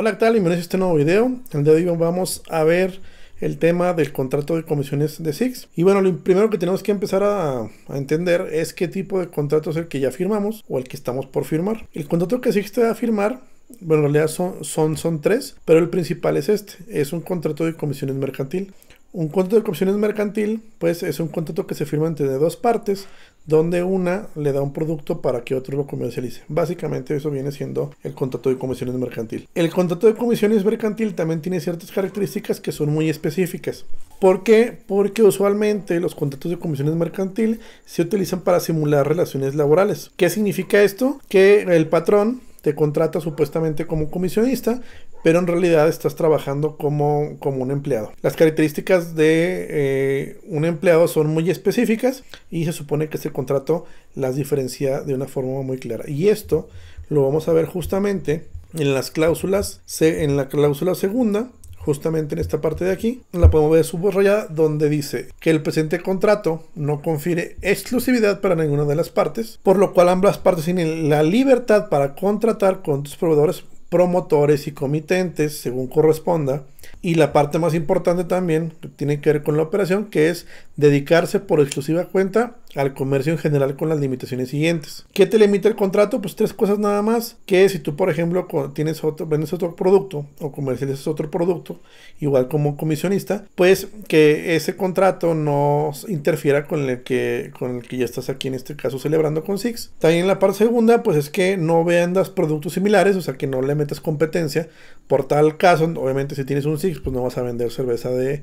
Hola, ¿qué tal? Bienvenidos a este nuevo video. El día de hoy vamos a ver el tema del contrato de comisiones de SIX. Y bueno, lo primero que tenemos que empezar a, entender es qué tipo de contrato es el que ya firmamos o el que estamos por firmar. El contrato que SIGS te va a firmar, bueno, en realidad son, son, son tres, pero el principal es este, es un contrato de comisiones mercantil. Un contrato de comisiones mercantil, pues es un contrato que se firma entre dos partes, donde una le da un producto para que otro lo comercialice. Básicamente eso viene siendo el contrato de comisiones mercantil. El contrato de comisiones mercantil también tiene ciertas características que son muy específicas. ¿Por qué? Porque usualmente los contratos de comisiones mercantil se utilizan para simular relaciones laborales. ¿Qué significa esto? Que el patrón te contrata supuestamente como comisionista, pero en realidad estás trabajando como, como un empleado. Las características de eh, un empleado son muy específicas y se supone que este contrato las diferencia de una forma muy clara. Y esto lo vamos a ver justamente en las cláusulas, en la cláusula segunda, justamente en esta parte de aquí, la podemos ver subrayada donde dice que el presente contrato no confiere exclusividad para ninguna de las partes, por lo cual ambas partes tienen la libertad para contratar con tus proveedores promotores y comitentes, según corresponda, y la parte más importante también que tiene que ver con la operación, que es dedicarse por exclusiva cuenta al comercio en general con las limitaciones siguientes. ¿Qué te limita el contrato? Pues tres cosas nada más, que si tú por ejemplo tienes otro, vendes otro producto o comercializas otro producto, igual como comisionista, pues que ese contrato no interfiera con el que, con el que ya estás aquí en este caso celebrando con Six. También la parte segunda, pues es que no vendas productos similares, o sea que no le metas competencia. Por tal caso, obviamente si tienes un pues no vas a vender cerveza de,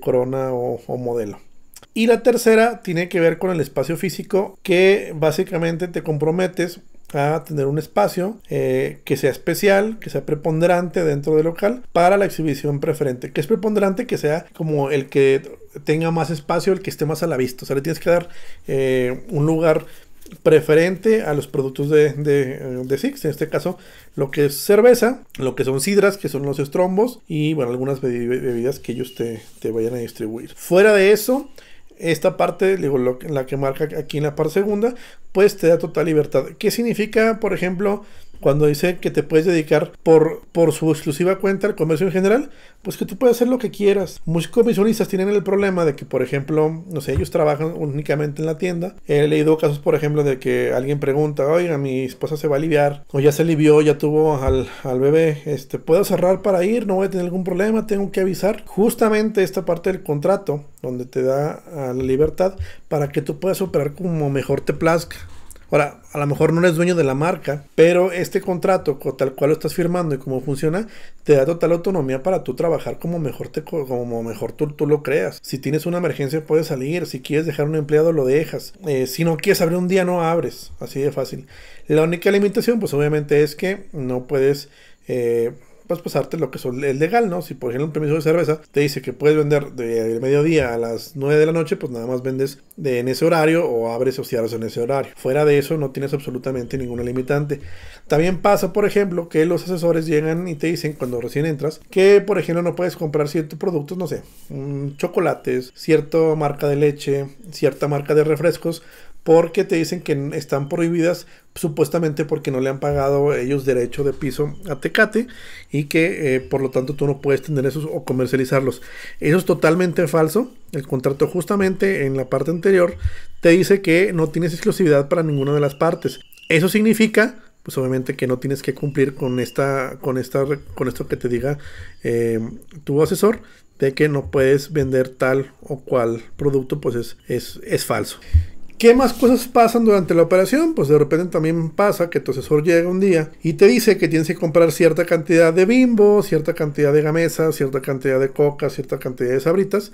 Corona o, modelo. Y la tercera tiene que ver con el espacio físico, que básicamente te comprometes a tener un espacio eh, que sea especial, que sea preponderante dentro del local para la exhibición preferente. Que es preponderante que sea como el que tenga más espacio, el que esté más a la vista. O sea, le tienes que dar eh, un lugar preferente a los productos de, de, de, Six, en este caso lo que es cerveza, lo que son sidras, que son los estrombos, y bueno, algunas bebidas que ellos te, te vayan a distribuir. Fuera de eso, esta parte, digo, la que marca aquí en la parte segunda, pues te da total libertad. ¿Qué significa, por ejemplo, cuando dice que te puedes dedicar por, por su exclusiva cuenta al comercio en general, pues que tú puedes hacer lo que quieras. Muchos comisionistas tienen el problema de que, por ejemplo, no sé, ellos trabajan únicamente en la tienda. He leído casos, por ejemplo, de que alguien pregunta, oiga, mi esposa se va a aliviar, o ya se alivió, ya tuvo al, bebé, este, ¿puedo cerrar para ir? ¿No voy a tener algún problema? ¿Tengo que avisar? Justamente esta parte del contrato, donde te da ah, la libertad para que tú puedas operar como mejor te plazca. Ahora, a lo mejor no eres dueño de la marca, pero este contrato, tal cual lo estás firmando y cómo funciona, te da total autonomía para tú trabajar como mejor, te, como mejor tú, tú lo creas. Si tienes una emergencia, puedes salir. Si quieres dejar un empleado, lo dejas. Eh, si no quieres abrir un día, no abres. Así de fácil. La única limitación, pues obviamente, es que no puedes. Eh, a pasarte lo que es legal, ¿no? Si por ejemplo un permiso de cerveza te dice que puedes vender de, mediodía a las 9 de la noche, pues nada más vendes de, en ese horario o abres o cierras en ese horario. Fuera de eso no tienes absolutamente ninguna limitante. También pasa, por ejemplo, que los asesores llegan y te dicen cuando recién entras que, por ejemplo, no puedes comprar ciertos productos, no sé, mm, chocolates, cierta marca de leche, cierta marca de refrescos, porque te dicen que están prohibidas supuestamente porque no le han pagado ellos derecho de piso a Tecate y que eh, por lo tanto tú no puedes tener esos o comercializarlos. Eso es totalmente falso. El contrato justamente en la parte anterior te dice que no tienes exclusividad para ninguna de las partes. Eso significa pues obviamente que no tienes que cumplir con esta con esta con esto que te diga eh, tu asesor de que no puedes vender tal o cual producto pues es, es, es falso ¿Qué más cosas pasan durante la operación? Pues de repente también pasa que tu asesor llega un día y te dice que tienes que comprar cierta cantidad de bimbo, cierta cantidad de gamesa, cierta cantidad de coca, cierta cantidad de sabritas.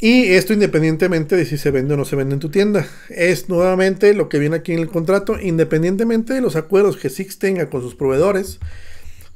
Y esto independientemente de si se vende o no se vende en tu tienda. Es nuevamente lo que viene aquí en el contrato. Independientemente de los acuerdos que Six tenga con sus proveedores,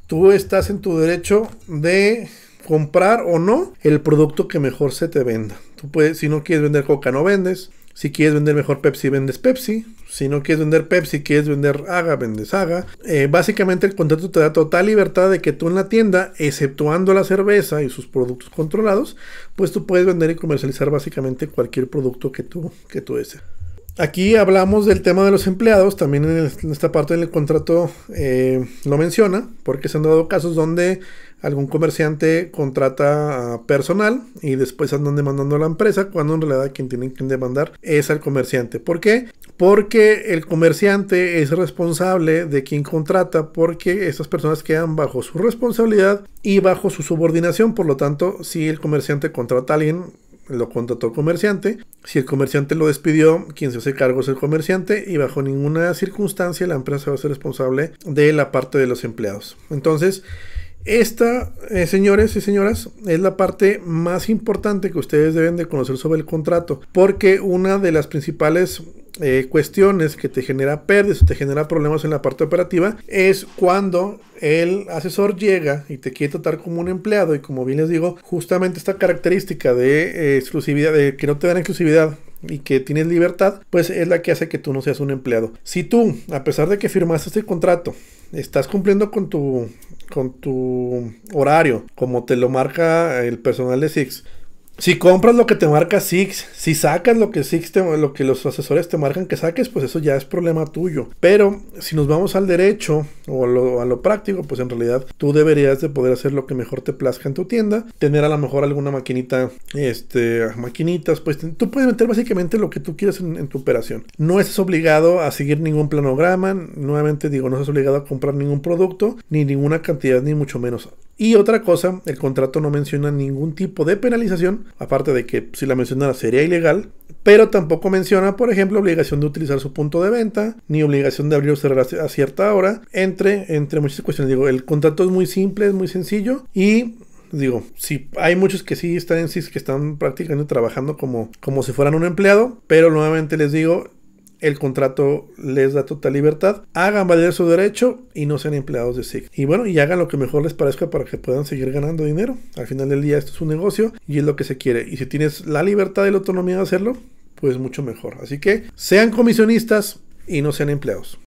tú estás en tu derecho de comprar o no el producto que mejor se te venda. Tú puedes, si no quieres vender coca, no vendes. Si quieres vender mejor Pepsi, vendes Pepsi. Si no quieres vender Pepsi, quieres vender Haga, vendes Haga. Eh, básicamente el contrato te da total libertad de que tú en la tienda, exceptuando la cerveza y sus productos controlados, pues tú puedes vender y comercializar básicamente cualquier producto que tú, que tú desees. Aquí hablamos del tema de los empleados, también en, esta parte del contrato eh, lo menciona, porque se han dado casos donde algún comerciante contrata personal y después andan demandando a la empresa cuando en realidad quien tiene que demandar es al comerciante. ¿Por qué? Porque el comerciante es responsable de quien contrata porque esas personas quedan bajo su responsabilidad y bajo su subordinación. Por lo tanto, si el comerciante contrata a alguien lo contrató el comerciante. Si el comerciante lo despidió, quien se hace cargo es el comerciante y bajo ninguna circunstancia la empresa va a ser responsable de la parte de los empleados. Entonces, esta, eh, señores y señoras, es la parte más importante que ustedes deben de conocer sobre el contrato, porque una de las principales eh, cuestiones que te genera pérdidas te genera problemas en la parte operativa es cuando el asesor llega y te quiere tratar como un empleado y como bien les digo, justamente esta característica de eh, exclusividad, de que no te dan exclusividad y que tienes libertad, pues es la que hace que tú no seas un empleado. Si tú, a pesar de que firmaste este contrato, estás cumpliendo con tu, con tu horario, como te lo marca el personal de Six, si compras lo que te marca Six, si sacas lo que Six te, lo que los asesores te marcan que saques, pues eso ya es problema tuyo. Pero si nos vamos al derecho o a lo práctico, pues en realidad tú deberías de poder hacer lo que mejor te plazca en tu tienda, tener a lo mejor alguna maquinita, este, maquinitas, pues tú puedes meter básicamente lo que tú quieras en, en tu operación. No estás obligado a seguir ningún planograma, nuevamente digo, no estás obligado a comprar ningún producto, ni ninguna cantidad, ni mucho menos. Y otra cosa, el contrato no menciona ningún tipo de penalización, aparte de que si la mencionara sería ilegal, pero tampoco menciona, por ejemplo, obligación de utilizar su punto de venta, ni obligación de abrir o cerrar a cierta hora, entre, entre muchas cuestiones. Digo, el contrato es muy simple, es muy sencillo y digo, si hay muchos que sí están en que están practicando trabajando como, como si fueran un empleado, pero nuevamente les digo, el contrato les da total libertad. Hagan valer su derecho y no sean empleados de SIG. Y bueno, y hagan lo que mejor les parezca para que puedan seguir ganando dinero. Al final del día esto es un negocio y es lo que se quiere. Y si tienes la libertad y la autonomía de hacerlo, pues mucho mejor. Así que sean comisionistas y no sean empleados.